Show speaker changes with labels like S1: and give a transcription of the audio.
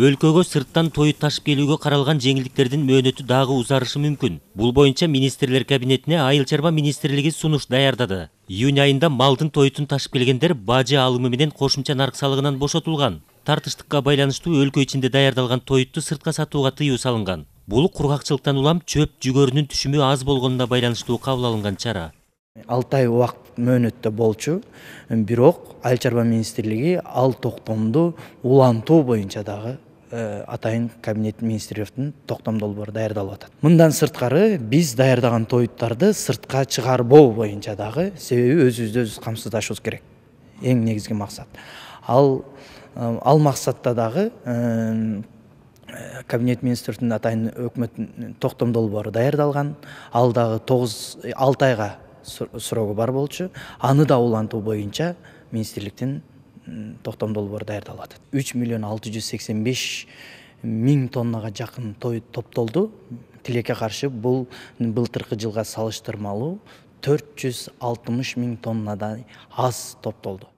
S1: өлкөгө сырттан тою ташып келүүгө каралган жеңилдиктердин мөөнөтү дагы узарышы мүмкүн бул боюнча министрлер кабинетине айыл чарба министрлиги сунуш даярдады июнь айында малдын тоютун ташып келгендер бажы алымы менен кошумча нарк салыгынан бошотулган тартыштыкка байланыштуу өлкө ичинде даярдалган тоютту сыртка сатууга тыюу салынган бул кургакчылыктан улам чөп жүгөрүнүн түшүмү аз болгонуна байланыштуу кабыл алынган чара
S2: алты ай убакыт мөөнөттө болчу бирок айыл чарба министрлиги ал токтомду улантуу боюнча дагы э, атайын кабинет министровдин токтом долбоору даярдалып атат мындан сырткары биз даярдаган тоюттарды сыртка чыгарбоо боюнча дагы себеби өзүбүздү өзүбүз камсыздашыбыз керек эң негизги максат ал э, ал максатта дагы э, кабинет министрдин атайын өкмөттүн токтом долбоору даярдалган ал дагы тогуз алты айга Сұрағы бар болчу аны да улантуу бойынша министрликтин тоқтам даярдалып атат үч миллион алты жүз сексен беш миң тоннага жакын топтолду тилекке каршы
S1: бул былтыркы жылга салыштырмалуу төрт жүз алтымыш тоннадай аз топтолду